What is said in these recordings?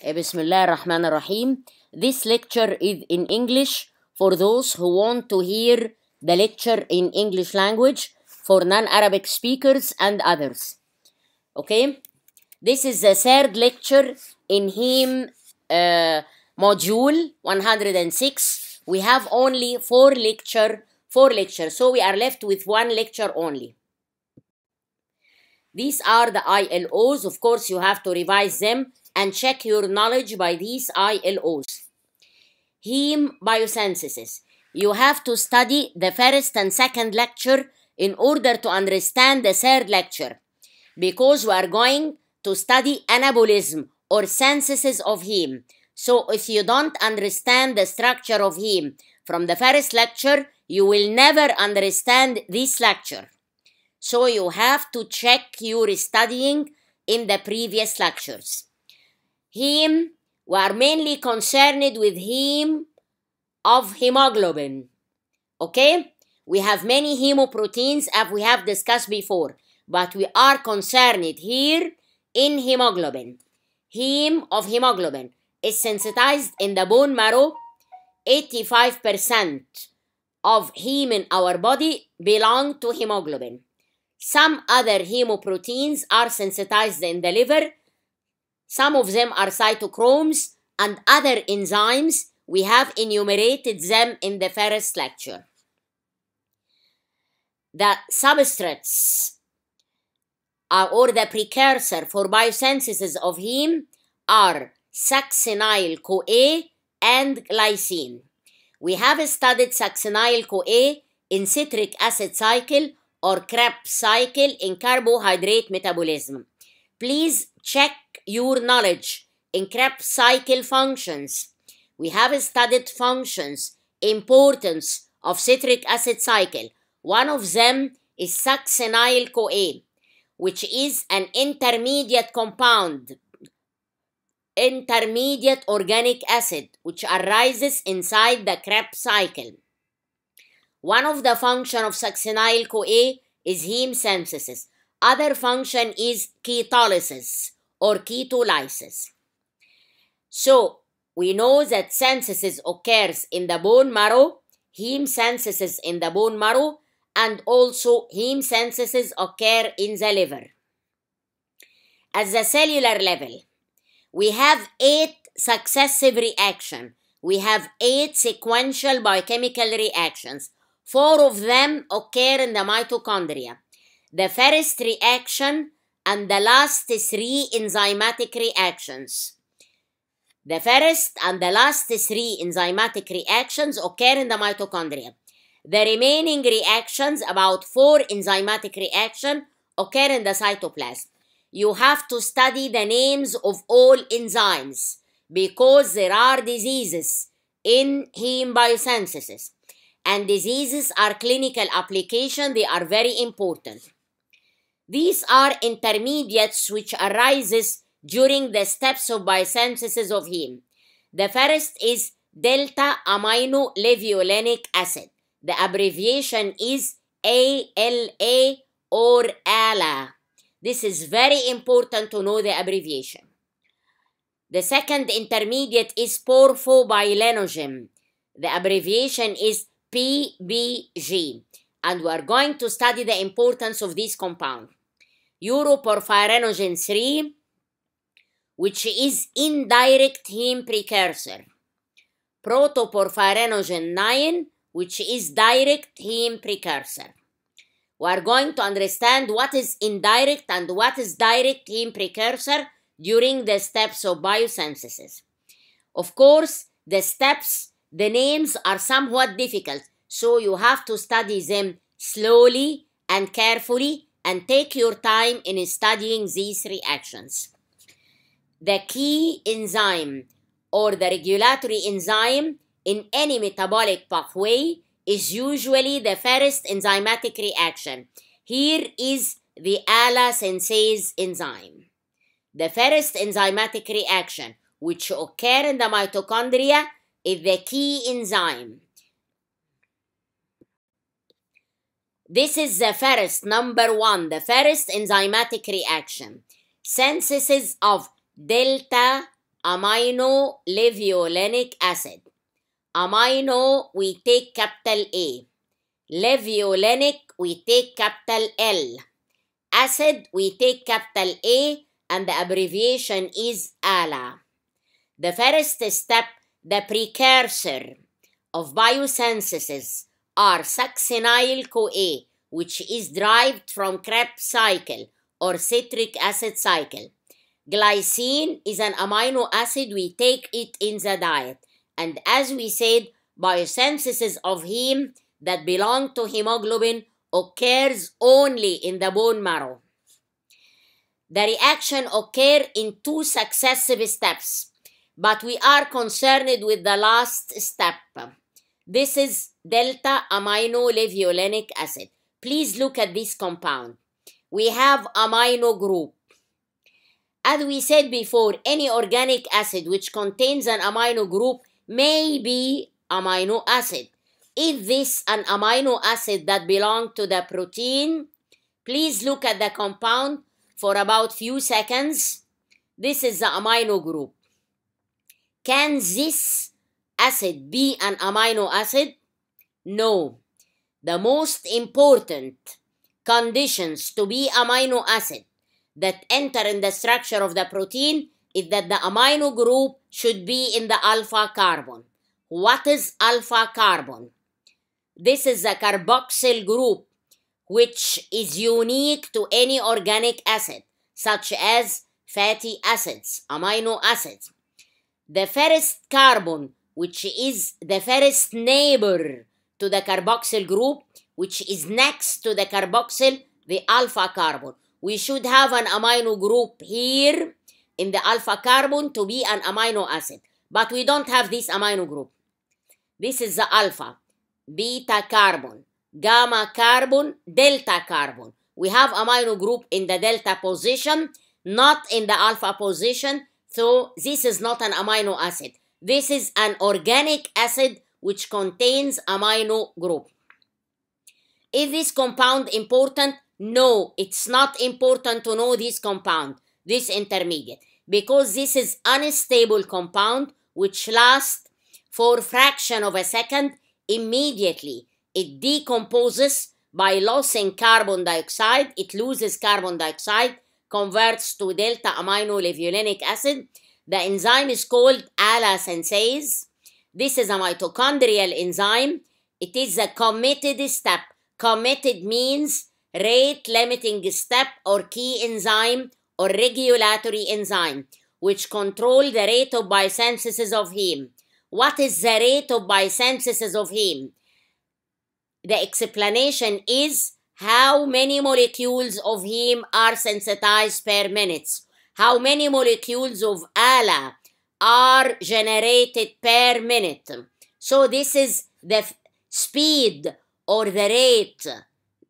Eh, Bismillah ar-Rahman ar-Rahim. This lecture is in English for those who want to hear the lecture in English language for non-Arabic speakers and others. Okay? This is the third lecture in him uh, module 106. We have only four lecture, four lectures, so we are left with one lecture only. These are the ILOs. Of course, you have to revise them and check your knowledge by these ILOs. Heme biosynthesis. You have to study the first and second lecture in order to understand the third lecture because we are going to study anabolism or synthesis of heme. So if you don't understand the structure of heme from the first lecture, you will never understand this lecture. So you have to check your studying in the previous lectures. Him, we are mainly concerned with him of hemoglobin. Okay? We have many hemoproteins as we have discussed before, but we are concerned here in hemoglobin. Heme of hemoglobin is sensitized in the bone marrow. 85% of heme in our body belong to hemoglobin. Some other hemoproteins are sensitized in the liver. Some of them are cytochromes and other enzymes. We have enumerated them in the first lecture. The substrates or the precursor for biosynthesis of heme are succinyl CoA and glycine. We have studied succinyl CoA in citric acid cycle or Krebs cycle in carbohydrate metabolism. Please check your knowledge in Krebs cycle functions. We have studied functions, importance of citric acid cycle. One of them is succinyl CoA, which is an intermediate compound, intermediate organic acid, which arises inside the Krebs cycle. One of the function of succinyl-CoA is heme synthesis. Other function is ketolysis or ketolysis. So we know that synthesis occurs in the bone marrow, heme synthesis in the bone marrow, and also heme synthesis occur in the liver. At the cellular level, we have eight successive reactions. We have eight sequential biochemical reactions. Four of them occur in the mitochondria. The first reaction and the last three enzymatic reactions. The first and the last three enzymatic reactions occur in the mitochondria. The remaining reactions, about four enzymatic reactions, occur in the cytoplasm. You have to study the names of all enzymes because there are diseases in heme biosynthesis and diseases are clinical application, they are very important. These are intermediates which arises during the steps of biosynthesis of heme. The first is delta amino leviolenic acid. The abbreviation is ALA or ALA. This is very important to know the abbreviation. The second intermediate is porphobilinogen. The abbreviation is PBG and we are going to study the importance of this compound. Europorphyrenogen 3 which is indirect heme precursor. Protoporphyrenogen 9 which is direct heme precursor. We are going to understand what is indirect and what is direct heme precursor during the steps of biosynthesis. Of course, the steps the names are somewhat difficult, so you have to study them slowly and carefully and take your time in studying these reactions. The key enzyme or the regulatory enzyme in any metabolic pathway is usually the first enzymatic reaction. Here is the ala synthase enzyme. The first enzymatic reaction, which occur in the mitochondria the key enzyme. This is the first, number one, the first enzymatic reaction. Synthesis of delta amino leviolenic acid. Amino, we take capital A. Levulinic, we take capital L. Acid, we take capital A, and the abbreviation is ALA. The first step the precursor of biosynthesis are succinyl CoA, which is derived from Krebs cycle or citric acid cycle. Glycine is an amino acid, we take it in the diet. And as we said, biosynthesis of heme that belong to hemoglobin occurs only in the bone marrow. The reaction occur in two successive steps but we are concerned with the last step. This is delta amino leviolenic acid. Please look at this compound. We have amino group. As we said before, any organic acid which contains an amino group may be amino acid. Is this an amino acid that belongs to the protein? Please look at the compound for about few seconds. This is the amino group. Can this acid be an amino acid? No. The most important conditions to be amino acid that enter in the structure of the protein is that the amino group should be in the alpha carbon. What is alpha carbon? This is a carboxyl group which is unique to any organic acid such as fatty acids, amino acids the first carbon, which is the first neighbor to the carboxyl group, which is next to the carboxyl, the alpha carbon. We should have an amino group here in the alpha carbon to be an amino acid. But we don't have this amino group. This is the alpha, beta carbon, gamma carbon, delta carbon. We have amino group in the delta position, not in the alpha position, so this is not an amino acid. This is an organic acid which contains amino group. Is this compound important? No, it's not important to know this compound, this intermediate, because this is unstable compound which lasts for fraction of a second immediately. It decomposes by losing carbon dioxide, it loses carbon dioxide converts to delta amino levulinic acid. The enzyme is called allosynthetase. This is a mitochondrial enzyme. It is a committed step. Committed means rate limiting step or key enzyme or regulatory enzyme which control the rate of biosynthesis of heme. What is the rate of biosynthesis of heme? The explanation is how many molecules of heme are sensitized per minute? How many molecules of ALA are generated per minute? So this is the speed or the rate,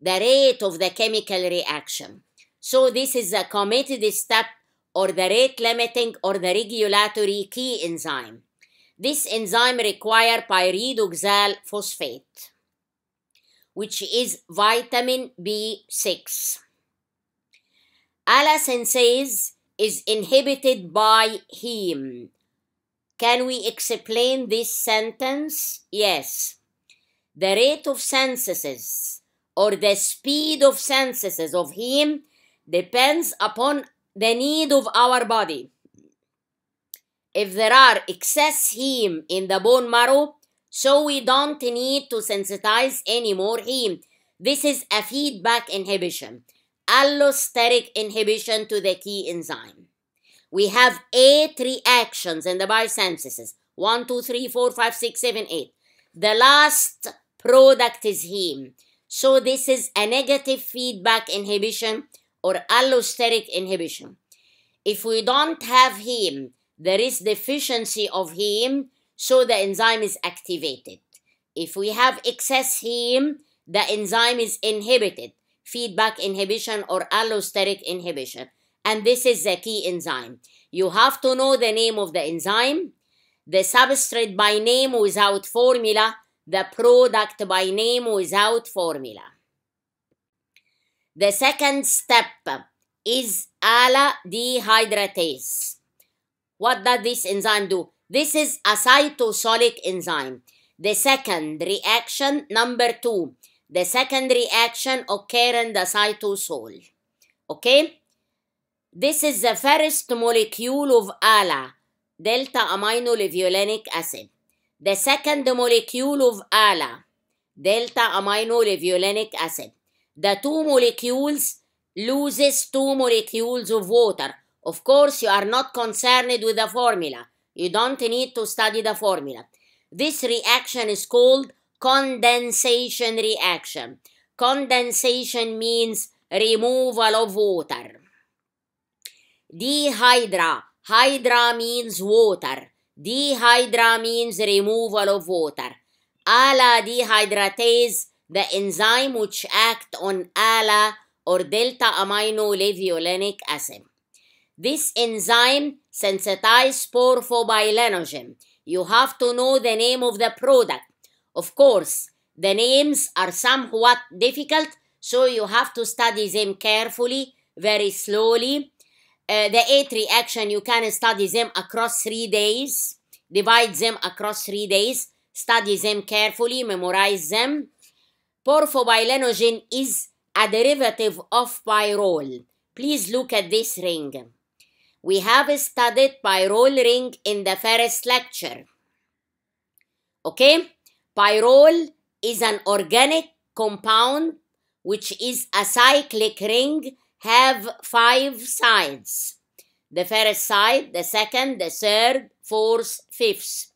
the rate of the chemical reaction. So this is a committed step or the rate limiting or the regulatory key enzyme. This enzyme requires pyridoxal phosphate which is vitamin B6. senses is inhibited by heme. Can we explain this sentence? Yes. The rate of censuses or the speed of censuses of heme depends upon the need of our body. If there are excess heme in the bone marrow, so we don't need to sensitize anymore heme. This is a feedback inhibition, allosteric inhibition to the key enzyme. We have eight reactions in the biosynthesis. One, two, three, four, five, six, seven, eight. The last product is heme. So this is a negative feedback inhibition or allosteric inhibition. If we don't have heme, there is deficiency of heme, so the enzyme is activated. If we have excess heme, the enzyme is inhibited, feedback inhibition or allosteric inhibition. And this is the key enzyme. You have to know the name of the enzyme, the substrate by name without formula, the product by name without formula. The second step is ala dehydratase. What does this enzyme do? This is a cytosolic enzyme. The second reaction, number two, the second reaction occur in the cytosol. Okay? This is the first molecule of ALA, delta amino levulinic acid. The second molecule of ALA, delta amino levulinic acid. The two molecules loses two molecules of water. Of course, you are not concerned with the formula you don't need to study the formula. This reaction is called condensation reaction. Condensation means removal of water. Dehydra. Hydra means water. Dehydra means removal of water. Ala dehydratase, the enzyme which act on ala or delta amino leviolenic acid. This enzyme sensitized spore for You have to know the name of the product. Of course, the names are somewhat difficult, so you have to study them carefully, very slowly. Uh, the eight reaction, you can study them across three days. Divide them across three days. Study them carefully, memorize them. Porphobilenogen is a derivative of pyrrole. Please look at this ring we have studied pyrrole ring in the first lecture. Okay, pyrrole is an organic compound which is a cyclic ring have five sides. The first side, the second, the third, fourth, fifth.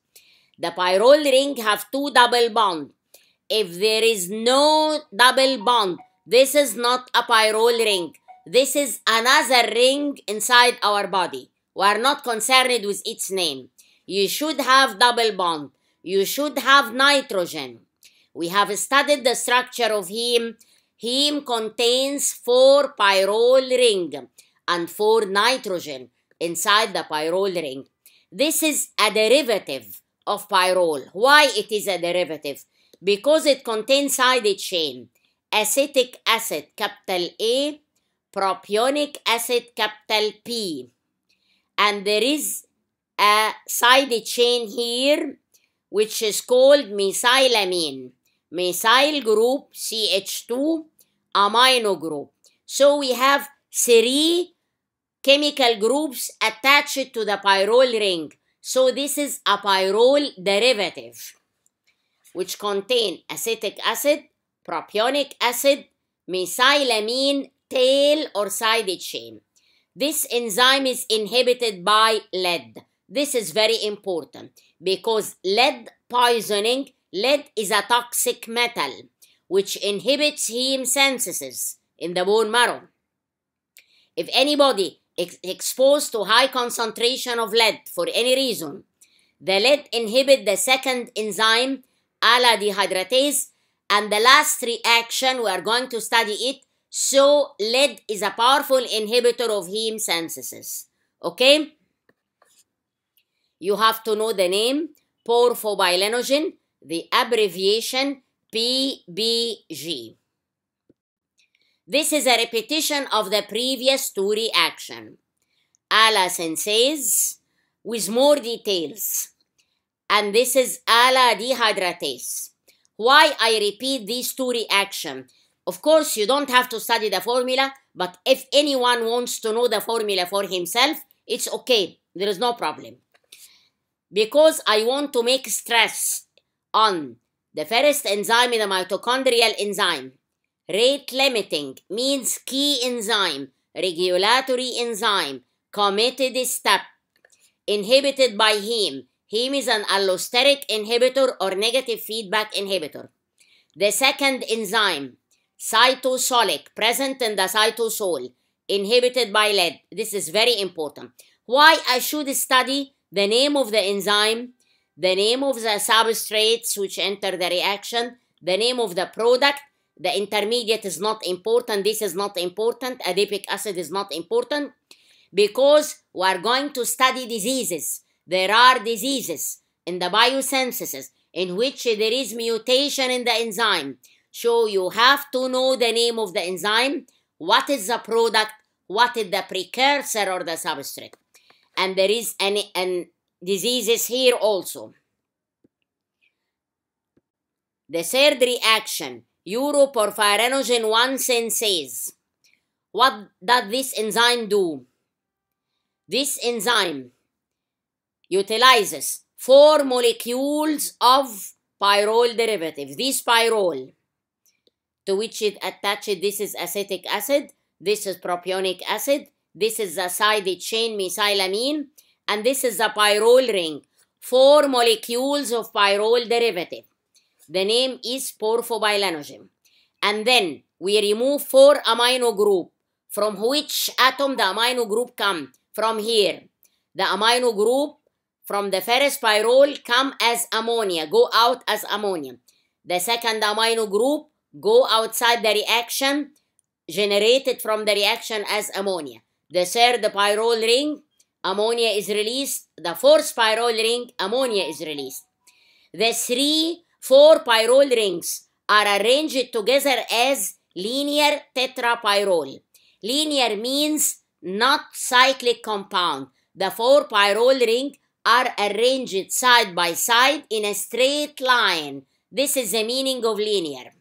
The pyrrole ring have two double bond. If there is no double bond, this is not a pyrrole ring. This is another ring inside our body. We are not concerned with its name. You should have double bond. You should have nitrogen. We have studied the structure of heme. Heme contains four pyrrole ring and four nitrogen inside the pyrrole ring. This is a derivative of pyrrole. Why it is a derivative? Because it contains side chain. Acetic acid, capital A, propionic acid capital P and there is a side chain here which is called methylamine methyl group CH2 amino group so we have three chemical groups attached to the pyrrole ring so this is a pyrrole derivative which contain acetic acid propionic acid methylamine tail or side chain. This enzyme is inhibited by lead. This is very important because lead poisoning, lead is a toxic metal which inhibits heme synthesis in the bone marrow. If anybody ex exposed to high concentration of lead for any reason, the lead inhibit the second enzyme, ala dehydratase, and the last reaction, we are going to study it, so lead is a powerful inhibitor of heme synthesis. Okay? You have to know the name porphobilinogen, the abbreviation PBG. This is a repetition of the previous two reaction. Ala sensays with more details. And this is ala dehydratase. Why I repeat these two reaction? Of course, you don't have to study the formula, but if anyone wants to know the formula for himself, it's okay. There is no problem. Because I want to make stress on the first enzyme, the mitochondrial enzyme. Rate limiting means key enzyme, regulatory enzyme, committed step, inhibited by heme. Heme is an allosteric inhibitor or negative feedback inhibitor. The second enzyme, cytosolic present in the cytosol inhibited by lead. This is very important. Why I should study the name of the enzyme, the name of the substrates which enter the reaction, the name of the product, the intermediate is not important, this is not important, adipic acid is not important, because we are going to study diseases. There are diseases in the biosynthesis in which there is mutation in the enzyme. So you have to know the name of the enzyme, what is the product, what is the precursor or the substrate. And there is any diseases here also. The third reaction, uroporphyrinogen 1 synthase. What does this enzyme do? This enzyme utilizes four molecules of pyrrole derivative. This pyrrole to which it attached. This is acetic acid, this is propionic acid, this is the side chain mesylamine, and this is the pyrrole ring. Four molecules of pyrrole derivative. The name is porphobilanogen. And then we remove four amino group. From which atom the amino group come? From here. The amino group from the ferrous pyrrole come as ammonia, go out as ammonia. The second amino group go outside the reaction generated from the reaction as ammonia. The third pyrrole ring, ammonia is released. The fourth pyrrole ring, ammonia is released. The three, four pyrrole rings are arranged together as linear tetrapyrrole. Linear means not cyclic compound. The four pyrrole ring are arranged side by side in a straight line. This is the meaning of linear.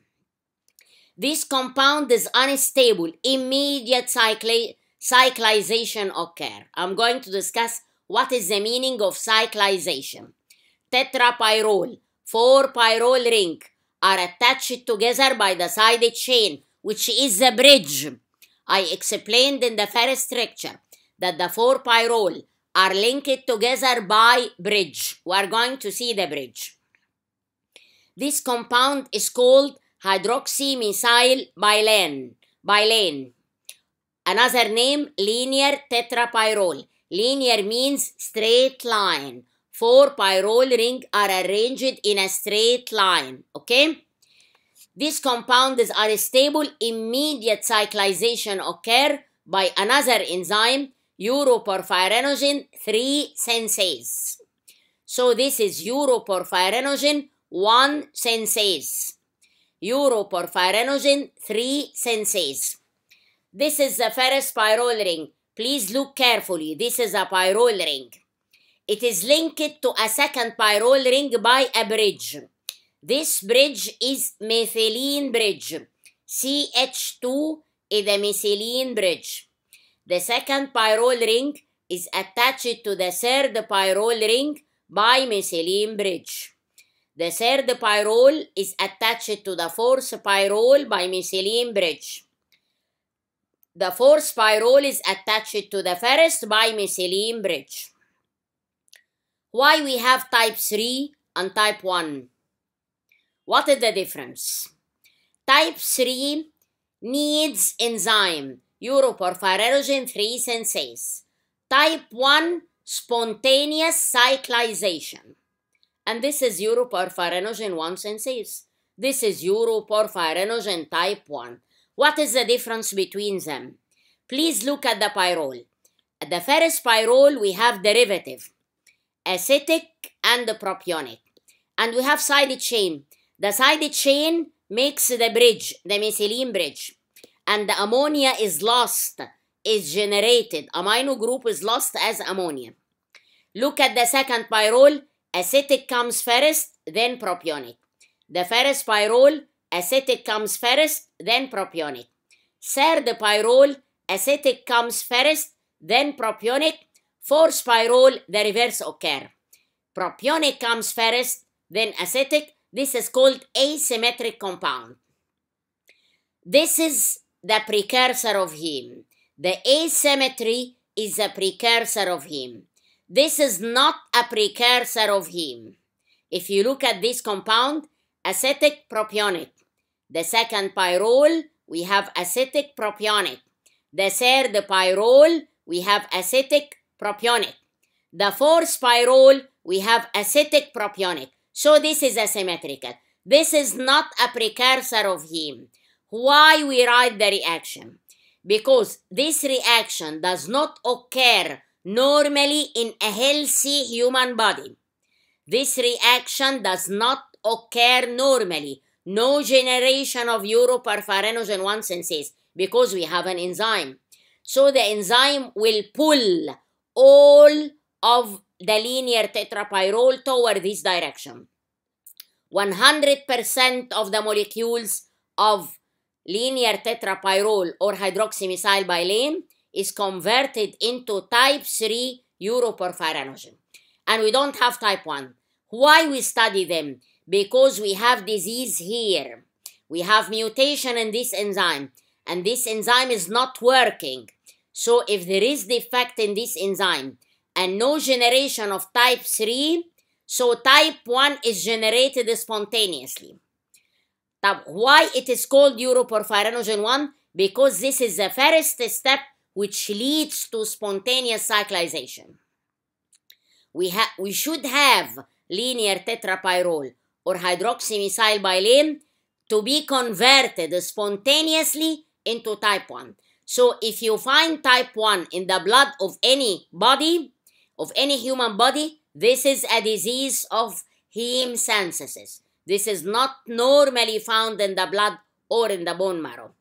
This compound is unstable, immediate cycli cyclization occur. I'm going to discuss what is the meaning of cyclization. Tetrapyrrole, four pyrrole ring are attached together by the side chain, which is the bridge. I explained in the first lecture that the four pyrrole are linked together by bridge. We are going to see the bridge. This compound is called hydroxymycyl bilane, bilane. Another name, linear tetrapyrrole. Linear means straight line. Four pyrrole ring are arranged in a straight line. Okay? These compounds are stable. Immediate cyclization occur by another enzyme, uroporphyrinogen 3 senses. So this is uroporphyrinogen 1 senses. Europe or three senses. This is the ferrous pyrrole ring. Please look carefully. This is a pyrrole ring. It is linked to a second pyrrole ring by a bridge. This bridge is methylene bridge. CH2 is a methylene bridge. The second pyrrole ring is attached to the third pyrrole ring by methylene bridge. The third pyrrole is attached to the fourth pyrrole by mycelium bridge. The fourth pyrrole is attached to the first by mycelium bridge. Why we have type 3 and type 1? What is the difference? Type 3 needs enzyme uroporphyrogen 3 synthase. Type 1 spontaneous cyclization. And this is uroporphyrogen 1 senses. This is uroporphyrogen type 1. What is the difference between them? Please look at the pyrrole. At the ferrous pyrrole, we have derivative, acetic and propionic. And we have side chain. The side chain makes the bridge, the methylene bridge. And the ammonia is lost, is generated. Amino group is lost as ammonia. Look at the second pyrrole. Acetic comes first, then propionic. The ferrous pyrrole, acetic comes first, then propionic. Third pyrrole, acetic comes first, then propionic. Fourth pyrrole, the reverse occur. Propionic comes first, then acetic. This is called asymmetric compound. This is the precursor of him. The asymmetry is a precursor of him. This is not a precursor of heme. If you look at this compound, acetic propionic. The second pyrrole, we have acetic propionic. The third pyrrole, we have acetic propionic. The fourth pyrrole, we have acetic propionic. So this is asymmetrical. This is not a precursor of heme. Why we write the reaction? Because this reaction does not occur normally in a healthy human body. This reaction does not occur normally. No generation of uroparfarenogen 1 senses because we have an enzyme. So the enzyme will pull all of the linear tetrapyrrole toward this direction. 100% of the molecules of linear tetrapyrrole or hydroxymethyl is converted into type 3 uroporphyronism. And we don't have type 1. Why we study them? Because we have disease here. We have mutation in this enzyme. And this enzyme is not working. So if there is defect in this enzyme and no generation of type 3, so type 1 is generated spontaneously. Now, why it is called uroporphyrogen 1? Because this is the first step which leads to spontaneous cyclization. We, ha- we should have linear tetrapyrrole or hydroxymethyl bilane to be converted spontaneously into type 1. So if you find type 1 in the blood of any body, of any human body, this is a disease of hemsensis. This is not normally found in the blood or in the bone marrow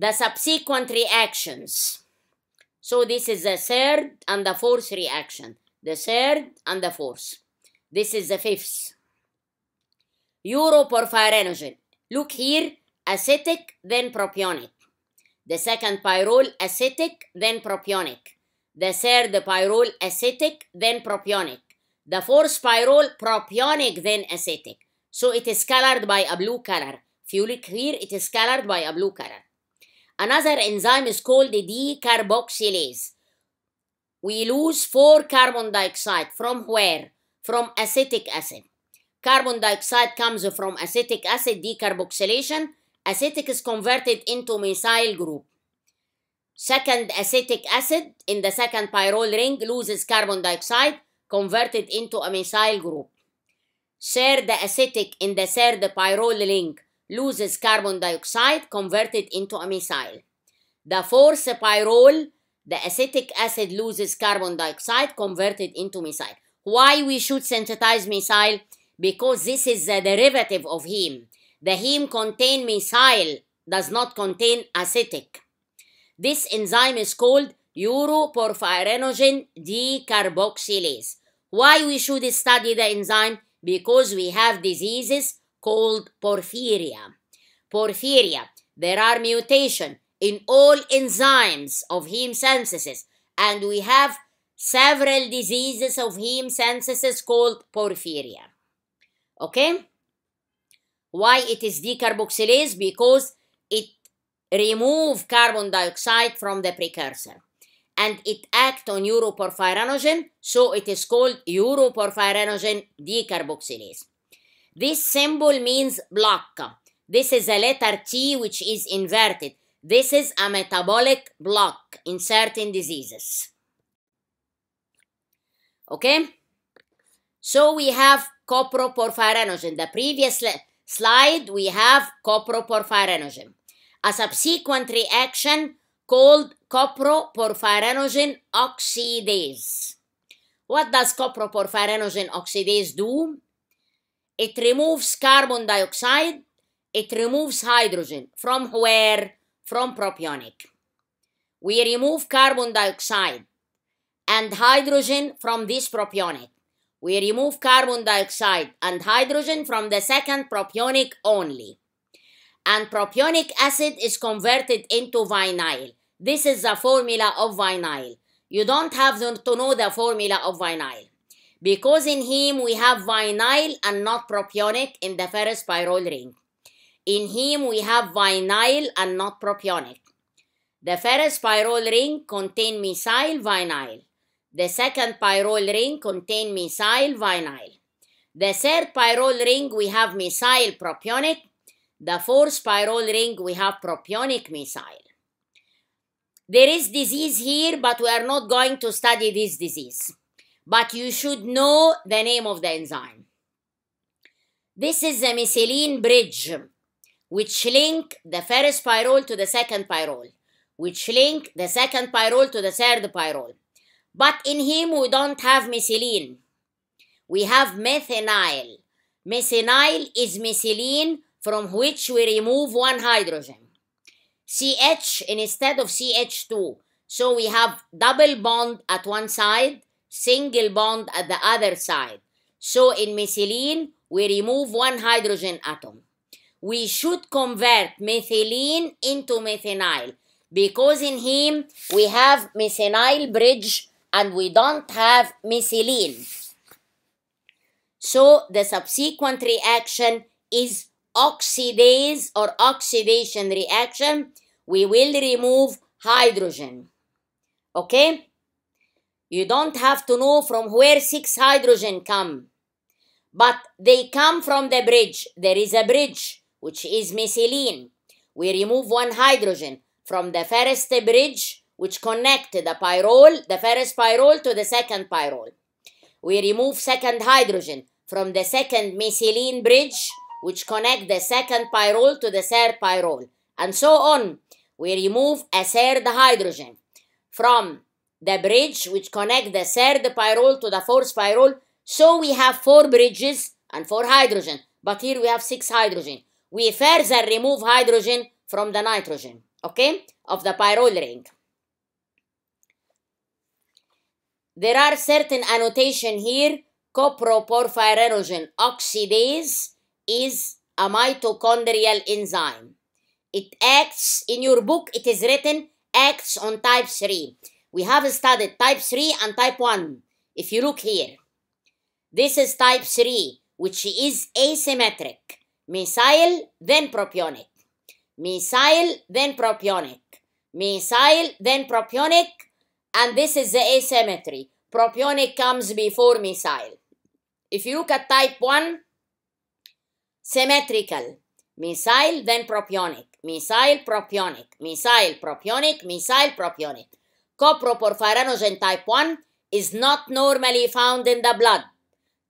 the subsequent reactions. So this is the third and the fourth reaction. The third and the fourth. This is the fifth. Europorphyrinogen. Look here, acetic, then propionic. The second pyrrole acetic, then propionic. The third pyrrole acetic, then propionic. The fourth pyrrole propionic, then acetic. So it is colored by a blue color. If you look here, it is colored by a blue color. Another enzyme is called the decarboxylase. We lose 4 carbon dioxide from where? From acetic acid. Carbon dioxide comes from acetic acid decarboxylation. Acetic is converted into methyl group. Second acetic acid in the second pyrrole ring loses carbon dioxide converted into a methyl group. Third acetic in the third pyrrole ring loses carbon dioxide converted into a missile. The fourth sepyrol the acetic acid loses carbon dioxide converted into missile. Why we should synthesize missile? Because this is the derivative of heme. The heme contain missile, does not contain acetic. This enzyme is called uroporphyrinogen decarboxylase. Why we should study the enzyme? Because we have diseases called porphyria. Porphyria. There are mutation in all enzymes of heme synthesis, and we have several diseases of heme synthesis called porphyria. Okay? Why it is decarboxylase? Because it remove carbon dioxide from the precursor and it act on uroporphyrinogen, so it is called uroporphyrinogen decarboxylase. This symbol means block. This is a letter T which is inverted. This is a metabolic block in certain diseases. Okay? So we have coproporphyrinogen. The previous slide, we have coproporphyrinogen. A subsequent reaction called coproporphyrinogen oxidase. What does coproporphyrinogen oxidase do? It removes carbon dioxide. It removes hydrogen. From where? From propionic. We remove carbon dioxide and hydrogen from this propionic. We remove carbon dioxide and hydrogen from the second propionic only. And propionic acid is converted into vinyl. This is the formula of vinyl. You don't have to know the formula of vinyl because in him we have vinyl and not propionic in the ferrous pyrrole ring. In him we have vinyl and not propionic. The ferrous pyrrole ring contain missile vinyl. The second pyrrole ring contain missile vinyl. The third pyrrole ring we have missile propionic. The fourth pyrrole ring we have propionic missile. There is disease here, but we are not going to study this disease but you should know the name of the enzyme. This is the methylene bridge, which link the first pyrrole to the second pyrrole, which link the second pyrrole to the third pyrrole. But in him, we don't have methylene. We have methanol. Methanol is methylene from which we remove one hydrogen. CH instead of CH2. So we have double bond at one side single bond at the other side. So in methylene, we remove one hydrogen atom. We should convert methylene into methanol because in him we have methanol bridge and we don't have methylene. So the subsequent reaction is oxidase or oxidation reaction. We will remove hydrogen. Okay? You don't have to know from where six hydrogen come. But they come from the bridge. There is a bridge, which is methylene. We remove one hydrogen from the first bridge, which connect the pyrrole, the first pyrrole to the second pyrrole. We remove second hydrogen from the second methylene bridge, which connect the second pyrrole to the third pyrrole. And so on. We remove a third hydrogen from the bridge which connect the third pyrrole to the fourth pyrrole. So we have four bridges and four hydrogen. But here we have six hydrogen. We further remove hydrogen from the nitrogen, okay, of the pyrrole ring. There are certain annotation here. Coproporphyrogen oxidase is a mitochondrial enzyme. It acts, in your book it is written, acts on type 3. We have studied type 3 and type 1. If you look here, this is type 3, which is asymmetric. Missile, then propionic. Missile, then propionic. Missile, then propionic. And this is the asymmetry. Propionic comes before missile. If you look at type 1, symmetrical. Missile, then propionic. Missile, propionic. Missile, propionic. Missile, propionic. Coproporphyronogen type 1 is not normally found in the blood.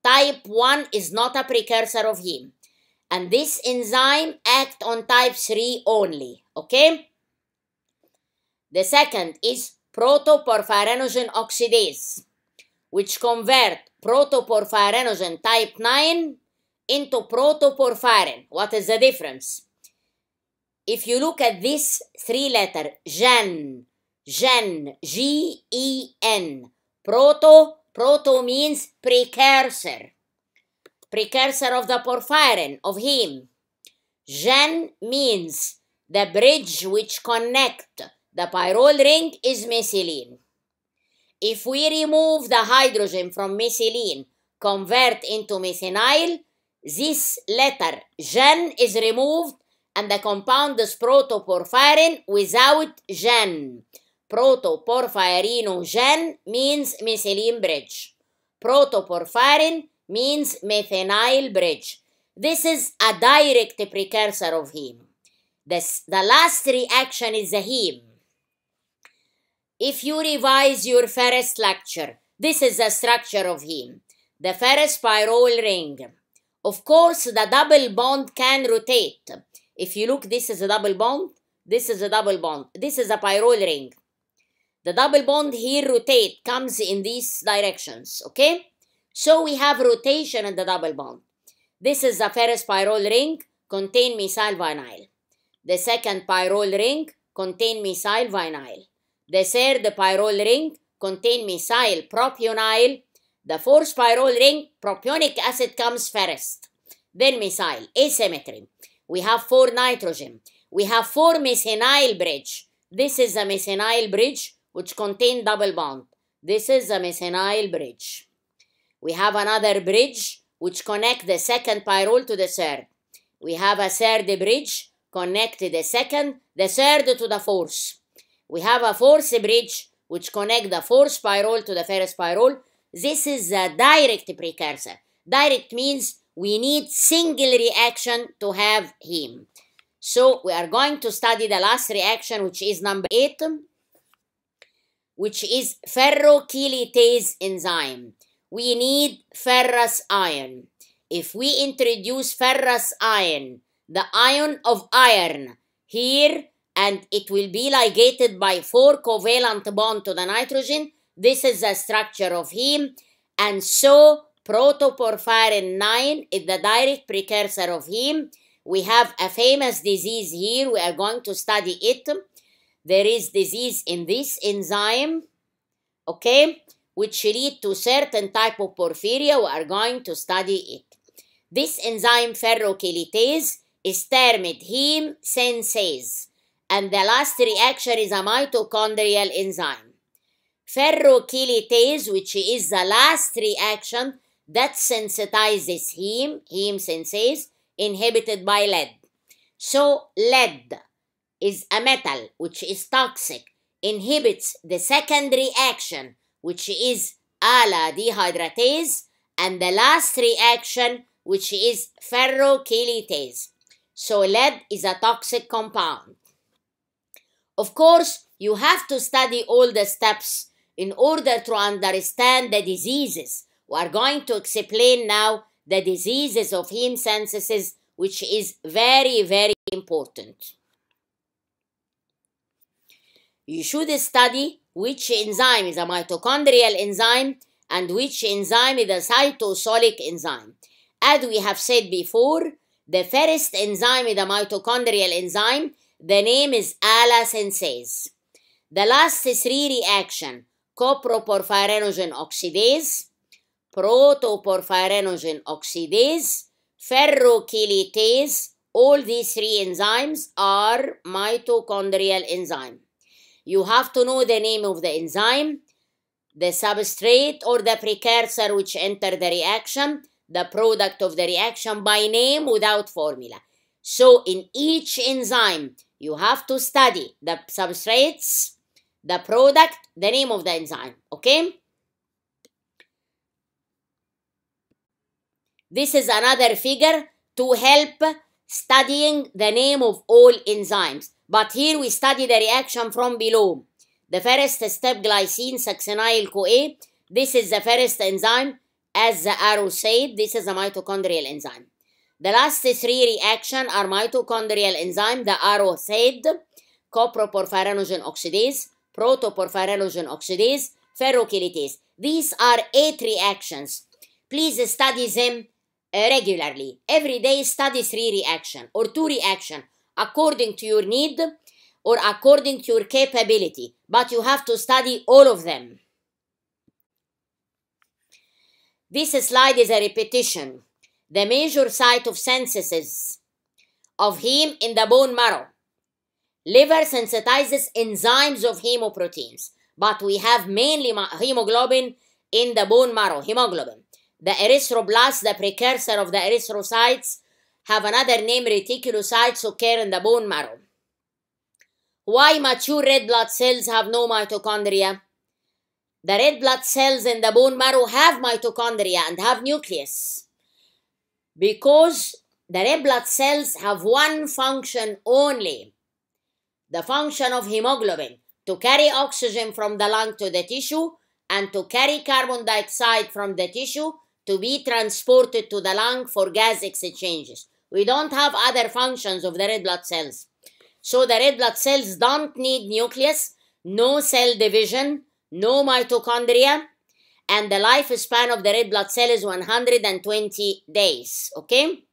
Type 1 is not a precursor of heme. And this enzyme act on type 3 only, okay? The second is protoporphyrogen oxidase, which convert protoporphyrogen type 9 into protoporphyrin. What is the difference? If you look at this three letter, gen, Gen, G E N. Proto, proto means precursor. Precursor of the porphyrin, of him. Gen means the bridge which connect. The pyrrole ring is methylene. If we remove the hydrogen from methylene, convert into mesenile, this letter gen is removed and the compound is protoporphyrin without gen. Proto gen means methylene bridge. Protoporphyrin means methanol bridge. This is a direct precursor of heme. This, the last reaction is a heme. If you revise your first lecture, this is the structure of heme. The ferrous pyrrole ring. Of course, the double bond can rotate. If you look, this is a double bond. This is a double bond. This is a pyrrole ring. The double bond here rotate comes in these directions, okay? So we have rotation in the double bond. This is the first pyrrole ring contain methyl vinyl. The second pyrrole ring contain methyl vinyl. The third pyrrole ring contain methyl propionyl. The fourth pyrrole ring, propionic acid comes first. Then methyl, asymmetry. We have four nitrogen. We have four methanol bridge. This is a methanol bridge which contain double bond. This is a mesenyl bridge. We have another bridge which connect the second pyrrole to the third. We have a third bridge connect the second, the third to the fourth. We have a fourth bridge which connect the fourth pyrrole to the first pyrrole. This is a direct precursor. Direct means we need single reaction to have him. So we are going to study the last reaction, which is number 8 which is ferrochelatase enzyme. We need ferrous iron. If we introduce ferrous iron, the ion of iron, here, and it will be ligated by four covalent bond to the nitrogen. This is the structure of heme. And so, protoporphyrin 9 is the direct precursor of heme. We have a famous disease here. We are going to study it there is disease in this enzyme, okay, which lead to certain type of porphyria. We are going to study it. This enzyme ferrochelatase is termed heme senses And the last reaction is a mitochondrial enzyme. Ferrochelatase, which is the last reaction that sensitizes heme, heme sensase, inhibited by lead. So lead is a metal which is toxic inhibits the second reaction which is ala dehydratase and the last reaction which is ferrochelatase. So lead is a toxic compound. Of course, you have to study all the steps in order to understand the diseases. We are going to explain now the diseases of heme synthesis, which is very, very important you should study which enzyme is a mitochondrial enzyme and which enzyme is a cytosolic enzyme. As we have said before, the first enzyme is a mitochondrial enzyme. The name is alasensase. The last three reaction, coproporphyrenogen oxidase, protoporphyrenogen oxidase, ferrochelatase, all these three enzymes are mitochondrial enzyme. You have to know the name of the enzyme, the substrate or the precursor which enter the reaction, the product of the reaction by name without formula. So in each enzyme, you have to study the substrates, the product, the name of the enzyme, okay? This is another figure to help studying the name of all enzymes. But here we study the reaction from below. The first step glycine succinyl CoA. This is the first enzyme. As the arrow said, this is a mitochondrial enzyme. The last three reaction are mitochondrial enzyme, the arrow said, coproporpyranogen oxidase, protoporpyranogen oxidase, ferrochelatase. These are eight reactions. Please study them regularly. Every day study three reaction or two reaction according to your need or according to your capability, but you have to study all of them. This slide is a repetition. The major site of senses of heme in the bone marrow. Liver sensitizes enzymes of hemoproteins, but we have mainly hemoglobin in the bone marrow, hemoglobin. The erythroblasts, the precursor of the erythrocytes, have another name reticulocytes occur in the bone marrow. Why mature red blood cells have no mitochondria? The red blood cells in the bone marrow have mitochondria and have nucleus. Because the red blood cells have one function only the function of hemoglobin to carry oxygen from the lung to the tissue and to carry carbon dioxide from the tissue to be transported to the lung for gas exchanges. We don't have other functions of the red blood cells. So the red blood cells don't need nucleus, no cell division, no mitochondria, and the lifespan of the red blood cell is 120 days, okay?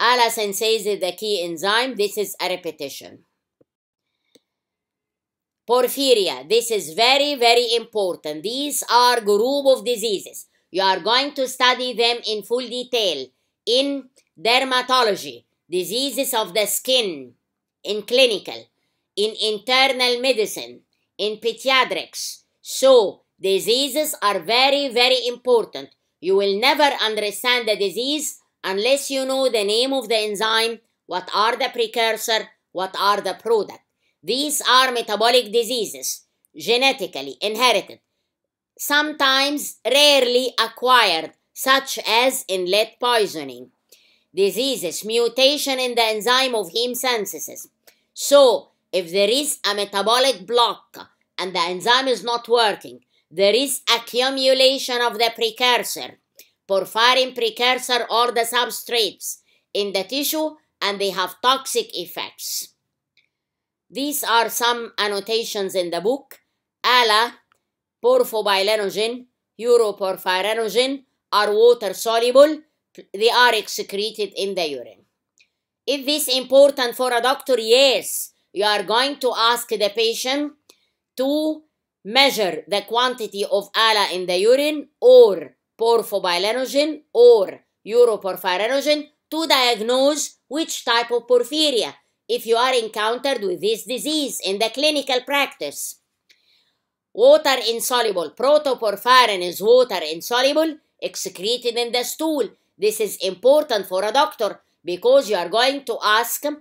Allison says is the key enzyme. This is a repetition. Porphyria. This is very, very important. These are group of diseases. You are going to study them in full detail in dermatology, diseases of the skin, in clinical, in internal medicine, in pediatrics. So, diseases are very, very important. You will never understand the disease unless you know the name of the enzyme, what are the precursor, what are the product. These are metabolic diseases, genetically inherited, sometimes rarely acquired such as in lead poisoning, diseases, mutation in the enzyme of heme synthesis. So, if there is a metabolic block and the enzyme is not working, there is accumulation of the precursor, porphyrin precursor or the substrates in the tissue and they have toxic effects. These are some annotations in the book. ALA, porphobilinogen, uroporphyrinogen, are water soluble, they are excreted in the urine. Is this important for a doctor? Yes. You are going to ask the patient to measure the quantity of ALA in the urine or porphobilinogen or uroporphyrinogen to diagnose which type of porphyria if you are encountered with this disease in the clinical practice. Water insoluble. Protoporphyrin is water insoluble excreted in the stool. This is important for a doctor because you are going to ask uh,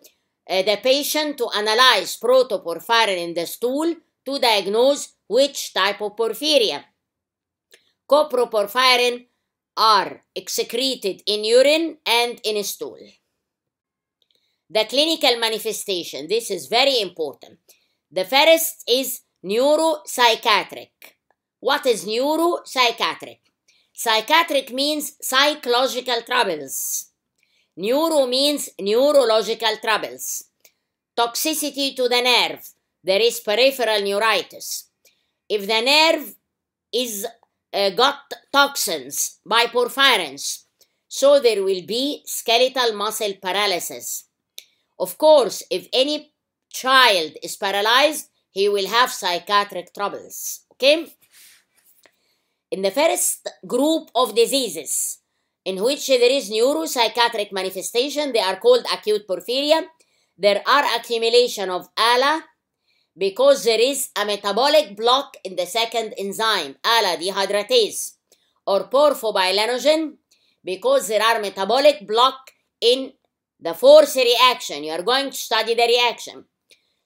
the patient to analyze protoporphyrin in the stool to diagnose which type of porphyria. Coproporphyrin are excreted in urine and in stool. The clinical manifestation, this is very important. The first is neuropsychiatric. What is neuropsychiatric? Psychiatric means psychological troubles. Neuro means neurological troubles. Toxicity to the nerve. There is peripheral neuritis. If the nerve is uh, got toxins by porphyrins, so there will be skeletal muscle paralysis. Of course, if any child is paralyzed, he will have psychiatric troubles. Okay? in the first group of diseases in which there is neuropsychiatric manifestation, they are called acute porphyria. There are accumulation of ALA because there is a metabolic block in the second enzyme, ALA dehydratase, or porphobilinogen, because there are metabolic block in the force reaction. You are going to study the reaction.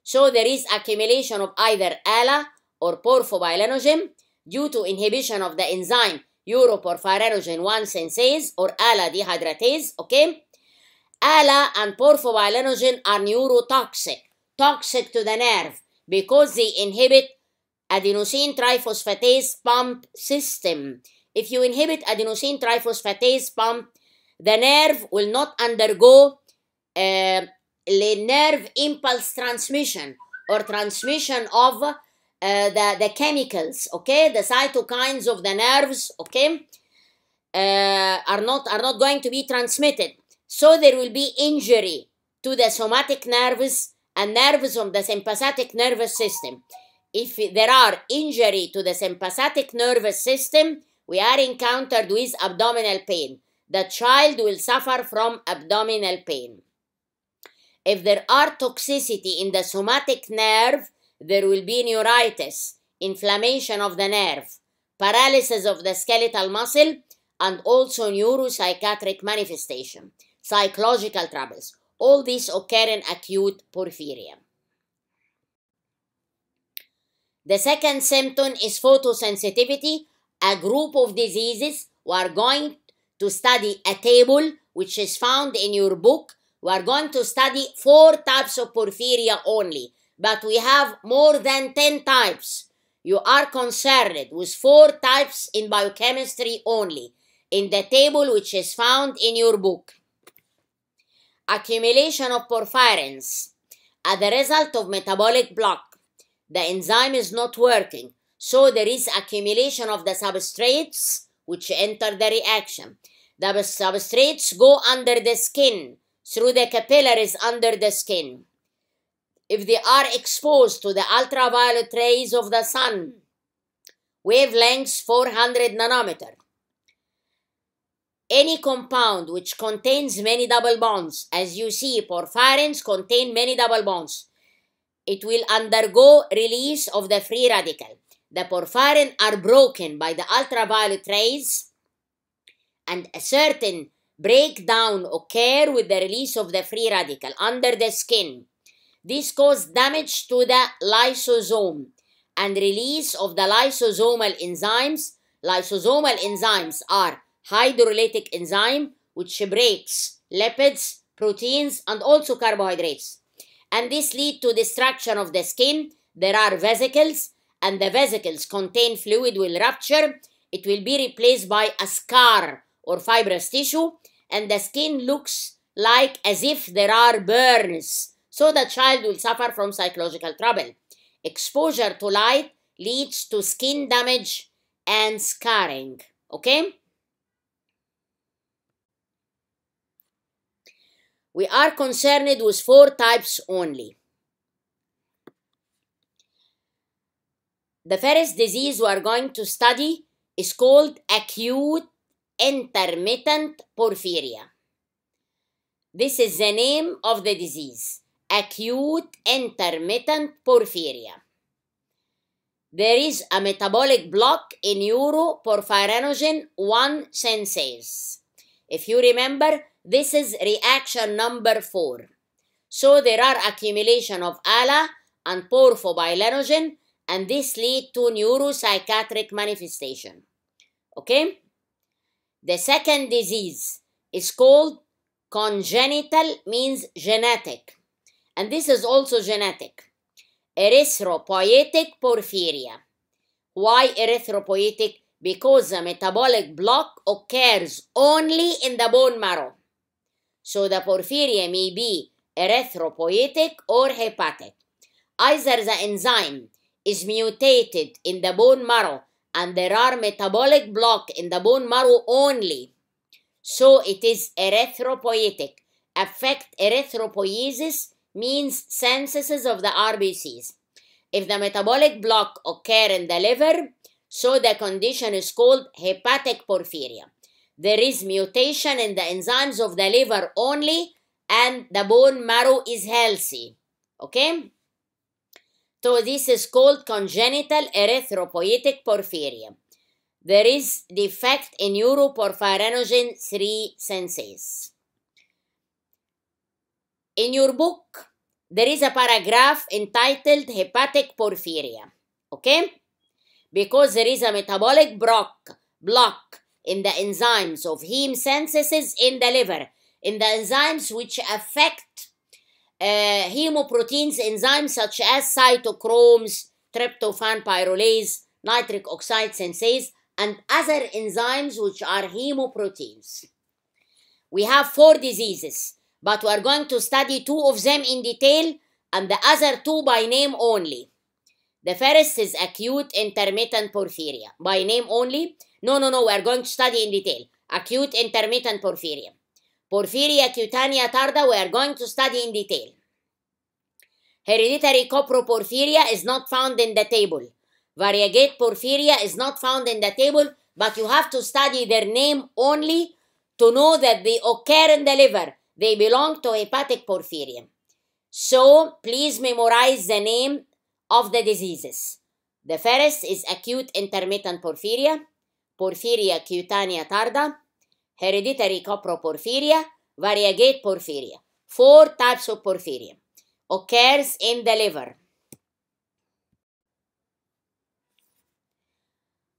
So there is accumulation of either ALA or porphobilinogen due to inhibition of the enzyme uroporphyrogen 1 synthase or ALA dehydratase, okay? ALA and porphobilinogen are neurotoxic, toxic to the nerve because they inhibit adenosine triphosphatase pump system. If you inhibit adenosine triphosphatase pump, the nerve will not undergo uh, nerve impulse transmission or transmission of uh, the, the chemicals, okay, the cytokines of the nerves, okay, uh, are not are not going to be transmitted. So there will be injury to the somatic nerves and nerves of the sympathetic nervous system. If there are injury to the sympathetic nervous system, we are encountered with abdominal pain. The child will suffer from abdominal pain. If there are toxicity in the somatic nerve, there will be neuritis, inflammation of the nerve, paralysis of the skeletal muscle, and also neuropsychiatric manifestation, psychological troubles. All these occur in acute porphyria. The second symptom is photosensitivity, a group of diseases. We are going to study a table which is found in your book. We are going to study four types of porphyria only but we have more than 10 types. You are concerned with four types in biochemistry only, in the table which is found in your book. Accumulation of porphyrins. As a result of metabolic block, the enzyme is not working, so there is accumulation of the substrates which enter the reaction. The substrates go under the skin, through the capillaries under the skin if they are exposed to the ultraviolet rays of the sun, wavelengths 400 nanometer. Any compound which contains many double bonds, as you see, porphyrins contain many double bonds. It will undergo release of the free radical. The porphyrin are broken by the ultraviolet rays and a certain breakdown occur with the release of the free radical under the skin. This causes damage to the lysosome and release of the lysosomal enzymes. Lysosomal enzymes are hydrolytic enzyme, which breaks lipids, proteins, and also carbohydrates. And this lead to destruction of the skin. There are vesicles, and the vesicles contain fluid will rupture. It will be replaced by a scar or fibrous tissue, and the skin looks like as if there are burns so the child will suffer from psychological trouble. Exposure to light leads to skin damage and scarring. Okay? We are concerned with four types only. The first disease we are going to study is called acute intermittent porphyria. This is the name of the disease acute intermittent porphyria. There is a metabolic block in uroporphyrinogen 1 senses. If you remember, this is reaction number 4. So there are accumulation of ALA and porphobilinogen and this lead to neuropsychiatric manifestation. Okay? The second disease is called congenital means genetic and this is also genetic. Erythropoietic porphyria. Why erythropoietic? Because the metabolic block occurs only in the bone marrow. So the porphyria may be erythropoietic or hepatic. Either the enzyme is mutated in the bone marrow and there are metabolic block in the bone marrow only. So it is erythropoietic. Affect erythropoiesis means censuses of the RBCs. If the metabolic block occur in the liver, so the condition is called hepatic porphyria. There is mutation in the enzymes of the liver only and the bone marrow is healthy. Okay? So this is called congenital erythropoietic porphyria. There is defect in uroporphyrinogen 3 senses. In your book, there is a paragraph entitled hepatic porphyria, okay? Because there is a metabolic block, block in the enzymes of heme synthesis in the liver, in the enzymes which affect uh, hemoproteins enzymes such as cytochromes, tryptophan pyrolase, nitric oxide synthase, and other enzymes which are hemoproteins. We have four diseases but we're going to study two of them in detail and the other two by name only. The first is acute intermittent porphyria. By name only? No, no, no, we're going to study in detail. Acute intermittent porphyria. Porphyria cutanea tarda, we are going to study in detail. Hereditary coproporphyria is not found in the table. Variegate porphyria is not found in the table, but you have to study their name only to know that they occur in the liver they belong to hepatic porphyria. So please memorize the name of the diseases. The first is acute intermittent porphyria, porphyria cutanea tarda, hereditary coproporphyria, variegate porphyria. Four types of porphyria occurs in the liver.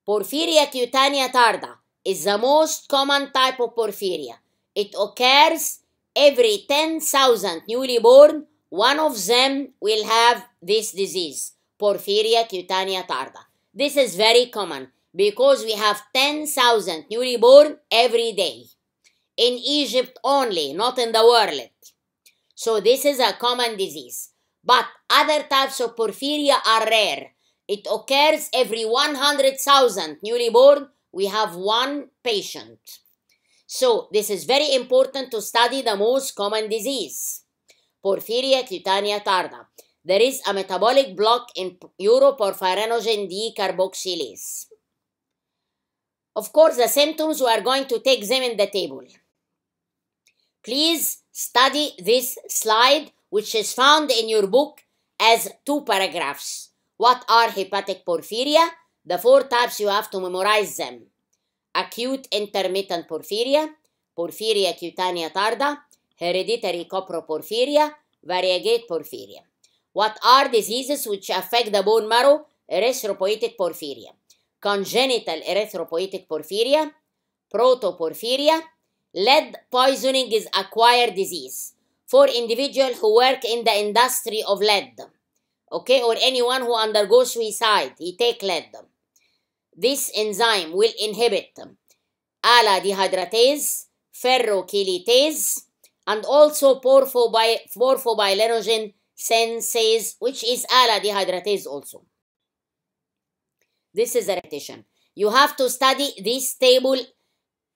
Porphyria cutanea tarda is the most common type of porphyria. It occurs every 10,000 newly born, one of them will have this disease, porphyria cutanea tarda. This is very common because we have 10,000 newly born every day. In Egypt only, not in the world. So this is a common disease. But other types of porphyria are rare. It occurs every 100,000 newly born. We have one patient. So this is very important to study the most common disease, porphyria cutanea tarda. There is a metabolic block in uroporphyrinogen decarboxylase. Of course, the symptoms, we are going to take them in the table. Please study this slide, which is found in your book as two paragraphs. What are hepatic porphyria? The four types, you have to memorize them acute intermittent porphyria, porphyria cutánea tarda, hereditary coproporphyria, variegate porphyria. What are diseases which affect the bone marrow? Erythropoietic porphyria, congenital erythropoietic porphyria, protoporphyria. Lead poisoning is acquired disease for individuals who work in the industry of lead. Okay, or anyone who undergoes suicide, he take lead. This enzyme will inhibit ala dehydratase, ferrochelatase, and also porphobilinogen senses, which is ala dehydratase also. This is a repetition. You have to study this table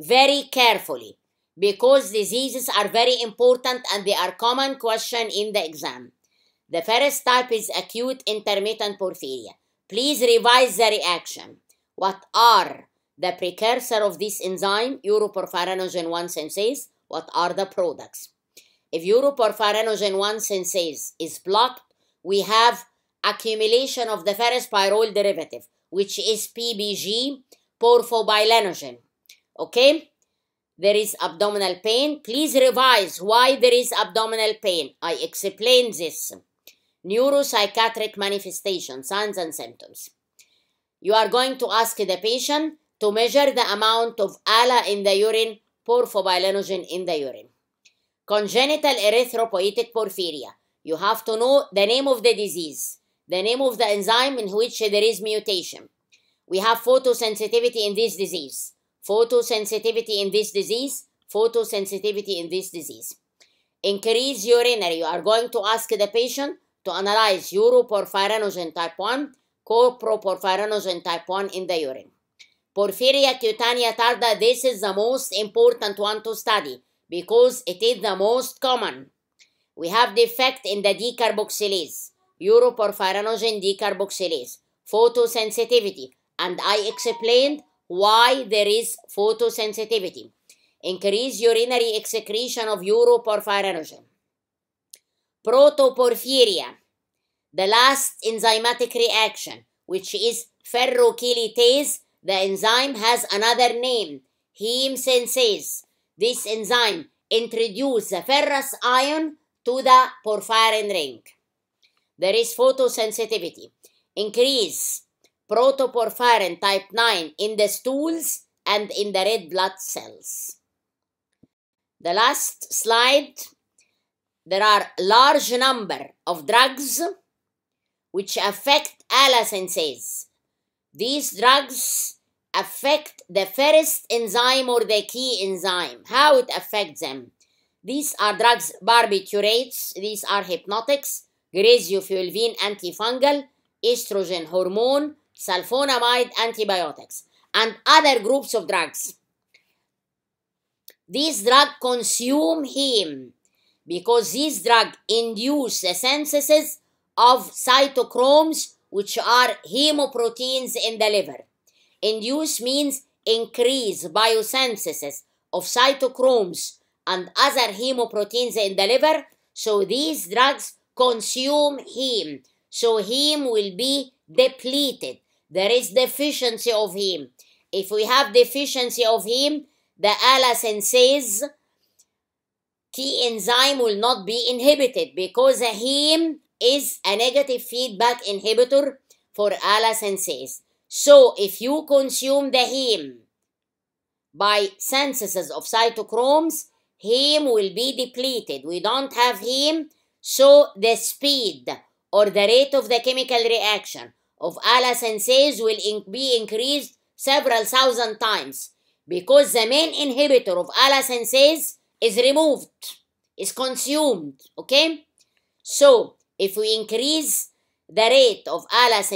very carefully because diseases are very important and they are common question in the exam. The first type is acute intermittent porphyria. Please revise the reaction. What are the precursor of this enzyme, uroporphyrinogen 1 synthase? What are the products? If uroporphyrinogen 1 synthase is blocked, we have accumulation of the ferrous pyrrole derivative, which is PBG, porphobilenogen. Okay? There is abdominal pain. Please revise why there is abdominal pain. I explained this. Neuropsychiatric manifestation, signs and symptoms. You are going to ask the patient to measure the amount of ALA in the urine, porphobilinogen in the urine. Congenital erythropoietic porphyria. You have to know the name of the disease, the name of the enzyme in which there is mutation. We have photosensitivity in this disease, photosensitivity in this disease, photosensitivity in this disease. Increase urinary. You are going to ask the patient to analyze uroporphyrinogen type 1 coproporphyronogen type 1 in the urine. Porphyria cutánea tarda, this is the most important one to study because it is the most common. We have defect in the decarboxylase, uroporphyrinogen decarboxylase, photosensitivity, and I explained why there is photosensitivity. Increase urinary excretion of uroporphyrinogen. Protoporphyria the last enzymatic reaction, which is ferrochelatase. The enzyme has another name, heme synthase. This enzyme introduces the ferrous ion to the porphyrin ring. There is photosensitivity. Increase protoporphyrin type 9 in the stools and in the red blood cells. The last slide, there are large number of drugs which affect senses. These drugs affect the first enzyme or the key enzyme. How it affects them? These are drugs barbiturates, these are hypnotics, graziofuelvine antifungal, estrogen hormone, sulfonamide antibiotics, and other groups of drugs. These drugs consume him because these drugs induce the senses of cytochromes, which are hemoproteins in the liver. Induce means increase biosynthesis of cytochromes and other hemoproteins in the liver. So these drugs consume heme. So heme will be depleted. There is deficiency of heme. If we have deficiency of heme, the allicin says T enzyme will not be inhibited because the heme is a negative feedback inhibitor for allosenses. So if you consume the heme by synthesis of cytochromes, heme will be depleted. We don't have heme, so the speed or the rate of the chemical reaction of allosenses will in be increased several thousand times because the main inhibitor of allosenses is removed, is consumed, okay? So, if we increase the rate of ALAS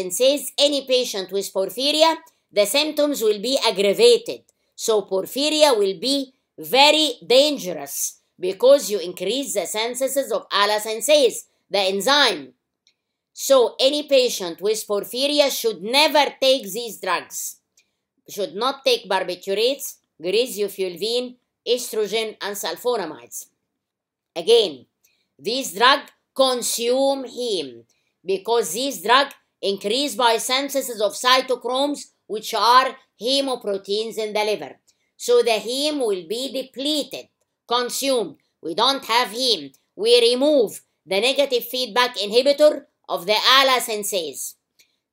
any patient with porphyria, the symptoms will be aggravated. So porphyria will be very dangerous because you increase the senses of ALAS the enzyme. So any patient with porphyria should never take these drugs. Should not take barbiturates, griseofulvin, estrogen, and sulfonamides. Again, these drugs consume him because this drug increased by synthesis of cytochromes which are hemoproteins in the liver. So the heme will be depleted, consumed. We don't have heme. We remove the negative feedback inhibitor of the allosyntase.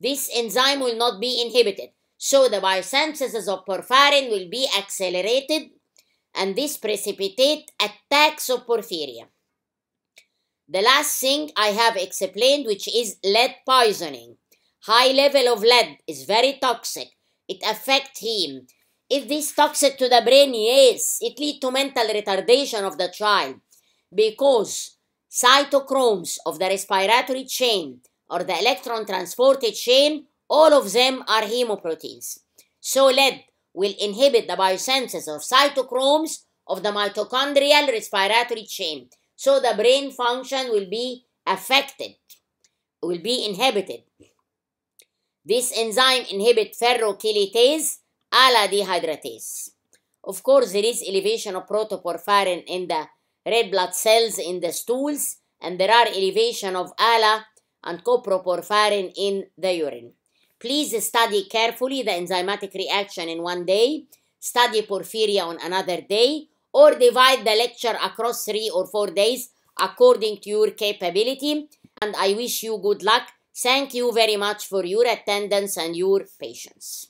This enzyme will not be inhibited. So the biosynthesis of porphyrin will be accelerated and this precipitate attacks of porphyria. The last thing I have explained, which is lead poisoning. High level of lead is very toxic. It affects him. If this toxic to the brain? Yes. It leads to mental retardation of the child because cytochromes of the respiratory chain or the electron transported chain, all of them are hemoproteins. So lead will inhibit the biosynthesis of cytochromes of the mitochondrial respiratory chain, so the brain function will be affected, will be inhibited. This enzyme inhibits ferrochelatase ala dehydratase. Of course, there is elevation of protoporphyrin in the red blood cells in the stools, and there are elevation of ALA and coproporphyrin in the urine. Please study carefully the enzymatic reaction in one day, study porphyria on another day, or divide the lecture across three or four days according to your capability. And I wish you good luck. Thank you very much for your attendance and your patience.